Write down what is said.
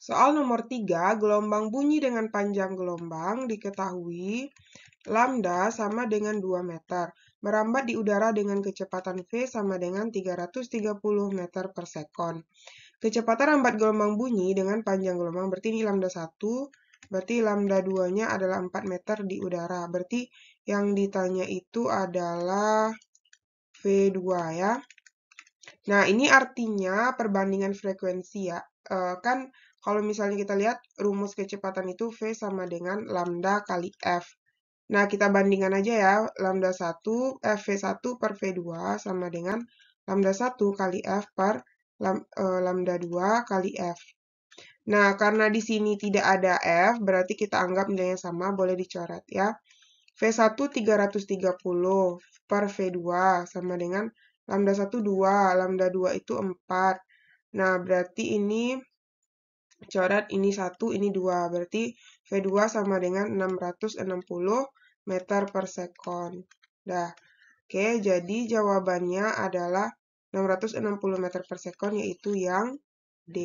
Soal nomor 3, gelombang bunyi dengan panjang gelombang diketahui lambda sama dengan 2 meter, merambat di udara dengan kecepatan V sama dengan 330 meter per sekon. Kecepatan rambat gelombang bunyi dengan panjang gelombang berarti ini lambda 1, berarti lambda 2-nya adalah 4 meter di udara. Berarti yang ditanya itu adalah V2 ya. Nah, ini artinya perbandingan frekuensi ya uh, kan kalau misalnya kita lihat rumus kecepatan itu V sama dengan lambda kali F. Nah, kita bandingkan aja ya, lambda 1, eh, V1 per V2 sama dengan lambda 1 kali F per lam, eh, lambda 2 kali F. Nah, karena di sini tidak ada F, berarti kita anggap nilainya sama, boleh dicoret ya. V1 330 per V2 sama dengan lambda 1 2, lambda 2 itu 4, Nah, berarti ini coret ini satu ini dua Berarti V2 sama dengan 660 meter per sekon. Dah. Oke, jadi jawabannya adalah 660 meter per sekon yaitu yang D.